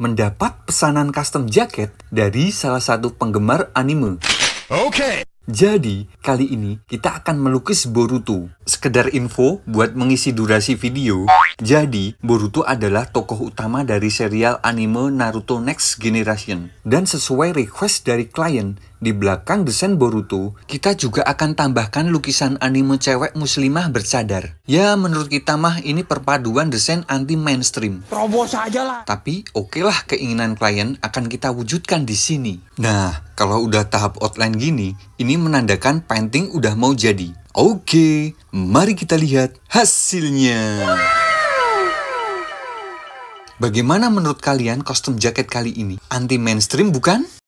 mendapat pesanan custom jaket dari salah satu penggemar anime. Oke. Okay. Jadi, kali ini kita akan melukis Boruto Sekedar info, buat mengisi durasi video, jadi Boruto adalah tokoh utama dari serial anime Naruto Next Generation. Dan sesuai request dari klien, di belakang desain Boruto, kita juga akan tambahkan lukisan anime cewek muslimah bercadar. Ya, menurut kita mah ini perpaduan desain anti-mainstream. Terobos aja lah. Tapi, oke okay keinginan klien akan kita wujudkan di sini. Nah, kalau udah tahap outline gini, ini menandakan painting udah mau jadi. Oke, mari kita lihat hasilnya. Bagaimana menurut kalian kostum jaket kali ini? Anti mainstream bukan?